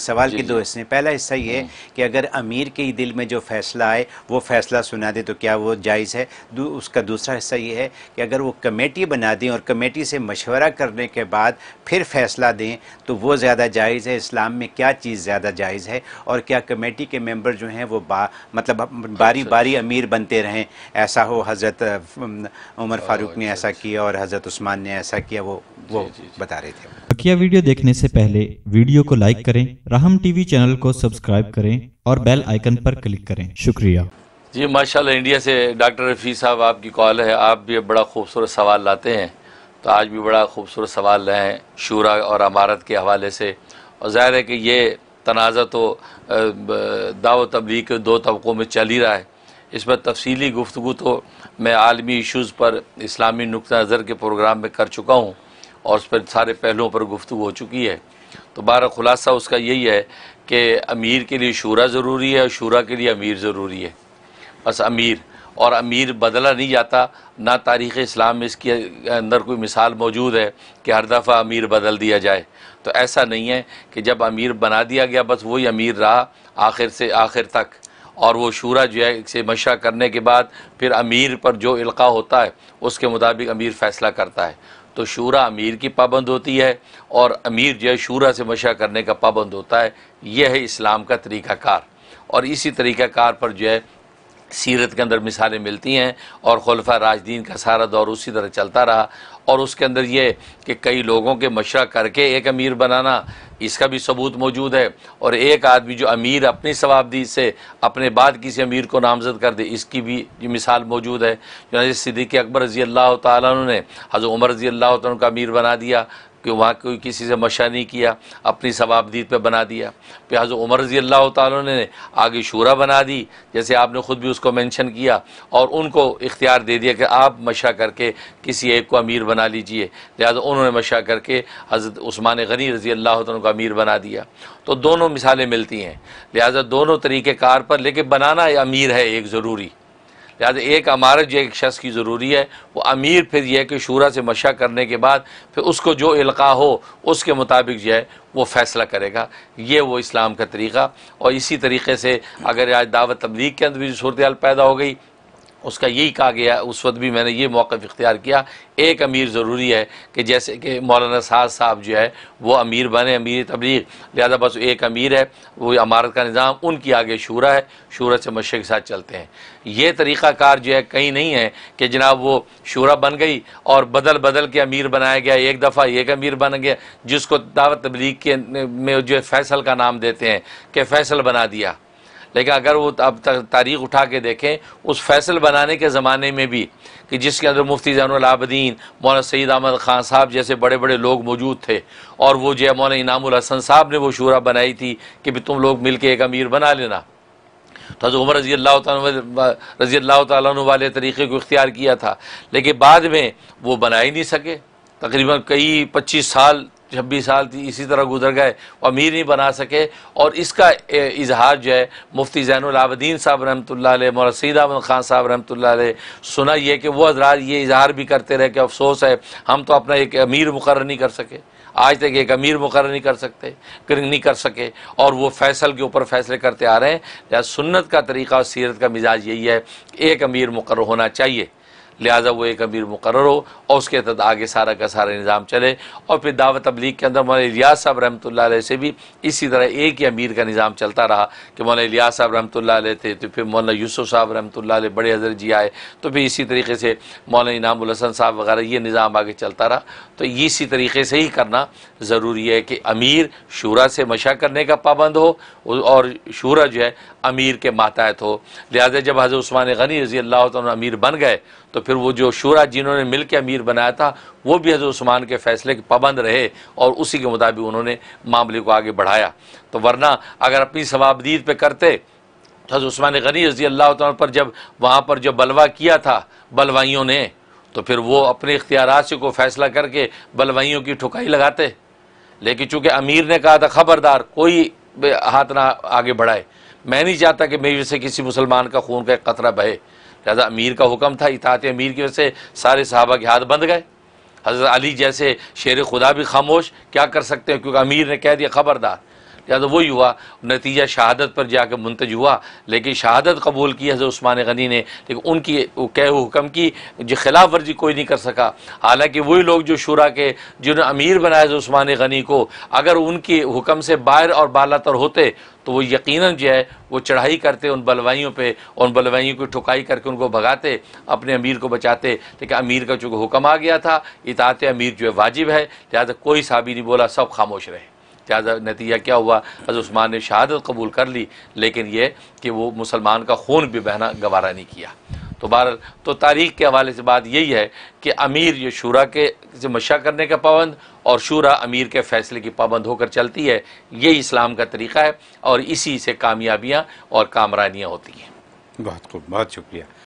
सवाल के दो हिस्से पहला हिस्सा ये हम्म। कि अगर अमीर के ही दिल में जो फैसला आए वो फैसला सुना दे तो क्या वो जायज़ है दू, उसका दूसरा हिस्सा ये है कि अगर वो कमेटी बना दें और कमेटी से मशवरा करने के बाद फिर फैसला दें तो वो ज़्यादा जायज़ है इस्लाम में क्या चीज़ ज़्यादा जायज़ है और क्या कमेटी के मेम्बर जो हैं वो बा मतलब बारी अच्छा, अच्छा। बारी अमीर बनते रहें ऐसा हो हज़रत उमर फ़ारूक ने अच्छा, ऐसा किया और हज़रत उस्मान ने ऐसा किया वो वो बता रहे थे बकिया वीडियो देखने से पहले वीडियो को लाइक करें रहम टीवी चैनल को सब्सक्राइब करें और बेल आइकन पर क्लिक करें शुक्रिया जी माशाल्लाह इंडिया से डॉक्टर रफ़ी साहब आपकी कॉल है आप भी बड़ा खूबसूरत सवाल लाते हैं तो आज भी बड़ा खूबसूरत सवाल लाए हैं शूरा और अमारत के हवाले से और ज़ाहिर है कि ये तनाज़ा तो दाव तबलीग के दो तबकों में चल ही रहा है इस पर तफसली गुफ्तु तो मैं आलमी इशूज़ पर इस्लामी नुक़ नज़र के प्रोग्राम में कर चुका हूँ और उस पर सारे पहलुओं पर गुफ्तु हो चुकी है तो बारह खुलासा उसका यही है कि अमीर के लिए शूरा ज़रूरी है और शूरा के लिए अमीर ज़रूरी है बस अमीर और अमीर बदला नहीं जाता ना तारीख़ इस्लाम में इसके अंदर कोई मिसाल मौजूद है कि हर दफ़ा अमीर बदल दिया जाए तो ऐसा नहीं है कि जब अमीर बना दिया गया बस वही अमीर रहा आखिर से आखिर तक और वो शूरा जो है से मशा करने के बाद फिर अमीर पर जो इल्का होता है उसके मुताबिक अमीर फ़ैसला करता है तो शूरा अमीर की पाबंद होती है और अमीर जो है शूरा से मशा करने का पाबंद होता है यह है इस्लाम का तरीक़ाकार और इसी तरीक़ाकार पर जो है सीरत के अंदर मिसालें मिलती हैं और खलफा राजदीन का सारा दौर उसी तरह चलता रहा और उसके अंदर ये कि कई लोगों के मशरा करके एक अमीर बनाना इसका भी सबूत मौजूद है और एक आदमी जो अमीर अपनी सवाबदी से अपने बाद किसी अमीर को नामजद कर दे इसकी भी मिसाल मौजूद है जो सिद्दीक अकबर रजी अल्लाह तुम ने हज़र उमर रजी अल्लाह तुम का अमीर बना दिया कि वहाँ कोई किसी से मशा नहीं किया अपनी सवाबदीत पे बना दिया फिर हज़र उमर रजी अल्लाह ताली ने आगे शूरा बना दी जैसे आपने ख़ुद भी उसको मेंशन किया और उनको इख्तियार दे दिया कि आप मशा करके किसी एक को अमीर बना लीजिए लिहाजा उन्होंने मशा करके हज़रत उस्मान गनी रजी अल्लाह तन को अमीर बना दिया तो दोनों मिसालें मिलती हैं लिहाजा दोनों तरीक़ेकार पर लेकिन बनाना अमीर है एक ज़रूरी लिहाजा एक अमारत जो एक शख्स की ज़रूरी है वो अमीर फिर यह है कि शूरा से मशा करने के बाद फिर उसको जो इल्का हो उसके मुताबिक जो है वो फ़ैसला करेगा ये वो इस्लाम का तरीक़ा और इसी तरीके से अगर आज दावत तबलीग के अंदर भी सूरत पैदा हो गई उसका यही कहा गया उस वक्त भी मैंने ये मौक़ इख्तियार किया एक अमीर ज़रूरी है कि जैसे कि मौलाना साज साहब जो है वो अमीर बने अमीर तबलीग लिहाजा बस एक अमीर है वो अमारत का निज़ाम उनकी आगे शूरा है शूरा से मशे के साथ चलते हैं ये तरीक़ाकार जो है कहीं नहीं है कि जनाब वो शूरा बन गई और बदल बदल के अमीर बनाया गया एक दफ़ा एक अमीर बन गया जिसको दावत तबलीग के में जो है फैसल का नाम देते हैं कि फैसल बना दिया लेकिन अगर वो अब तक तारीख उठा के देखें उस फैसल बनाने के ज़माने में भी कि जिसके अंदर मुफ्ती जैनआबदीन मौलाना सईद अहमद ख़ान साहब जैसे बड़े बड़े लोग मौजूद थे और वो जो मौलाना इनामुल हसन साहब ने वो शुरा बनाई थी कि भी तुम लोग मिल के एक अमीर बना लेना तो हज़रत उमर रजी अल्लाह रजी अल्लाह तु वाले तरीक़े को इख्तियार किया था लेकिन बाद में वो बना ही नहीं सके तकरीबन कई पच्चीस साल छब्बीस साल थी इसी तरह गुजर गए अमीर नहीं बना सके और इसका इजहार जो है मुफ्ती जैनलाबद्दीन साहब रहमत ला अहमद ख़ान साहब रहमत ला सुना यह कि वह हजरा ये इजहार भी करते रहे कि अफसोस है हम तो अपना एक अमीर मुकर नहीं कर सके आज तक एक अमीर मुकर नहीं कर सकते नहीं कर सके और वो फैसल के ऊपर फैसले करते आ रहे हैं या सुन्नत का तरीका और सीरत का मिजाज यही है एक अमीर मुकर होना चाहिए लिहाजा वो एक अमीर मुकर हो और उसके तहत आगे सारा का सारा निज़ाम चले और फिर दावत तबलीग के अंदर मौलाना इलियास साहब रहमत से भी इसी तरह एक ही अमीर का निज़ाम चलता रहा कि मौलाना इलियास साहब रहमत थे तो फिर मौलाना यूसुफ साहब रहमत बड़े हजर जी आए तो फिर इसी तरीके से मौलाना इनामुल हसन साहब वगैरह ये निज़ाम आगे चलता रहा तो इसी तरीके से ही करना ज़रूरी है कि अमीर शूरा से मशा करने का पाबंद हो और शूरा जो है अमीर के मातहत हो लिहाजा जब हज़र उस्मान गनी रजी अल्लाह तो अमीर बन गए तो फिर वो जो शुरा जिन्होंने मिल के अमीर बनाया था वो भी हज़र उस्मान के फ़ैसले के पाबंद रहे और उसी के मुताबिक उन्होंने मामले को आगे बढ़ाया तो वरना अगर अपनी सवाबदीद पर करते तो हज़र उस्मान गनी रजी अल्लाह तो पर जब वहाँ पर जो बलवा किया था बलवाइयों ने तो फिर वो अपने इख्तियार से को फ़ैसला करके बलवाइयों की ठुकाई लगाते लेकिन चूँकि अमीर ने कहा था ख़बरदार कोई हाथ ना आगे बढ़ाए मैं नहीं चाहता कि मेरी वजह से किसी मुसलमान का खून का एक कतरा बहे लिहाजा अमीर का हुक्म था इतात अमीर की वजह से सारे साहबा के हाथ बंद गए हज़रत अली जैसे शेर खुदा भी खामोश क्या कर सकते हैं क्योंकि अमीर ने कह दिया खबरदार या तो वही हुआ नतीजा शहादत पर जाकर मुंतज हुआ लेकिन शहादत कबूल की हजरत उस्मान गनी ने लेकिन उनकी कह हुक्म की जो खिलाफ वर्जी कोई नहीं कर सका हालांकि वही लोग जो शुरा के जिन्होंने अमीर बनाया जो उस्मान गनी को अगर उनके हुक्म से बाहर और बाला तर होते तो वो यकीनन जो है वो चढ़ाई करते उन बलवाइयों पे उन बलवाइयों की ठुकाई करके उनको भगाते अपने अमीर को बचाते लेकिन अमीर का चूँकि हुक्म आ गया था इतात अमीर जो है वाजिब है लिहाजा कोई साबी नहीं बोला सब खामोश रहे ज़्यादा नतीजा क्या हुआ हज़र उस्मान ने शहादत कबूल कर ली लेकिन यह कि वो मुसलमान का खून भी बहना गवारा नहीं किया तो बहर तो तारीख के हवाले से बात यही है कि अमीर ये शुरा के से मशा करने का पाबंद और शुरा अमीर के फैसले की पाबंद होकर चलती है यही इस्लाम का तरीका है और इसी से कामयाबियाँ और कामरानियाँ होती हैं बहुत खूब बहुत शुक्रिया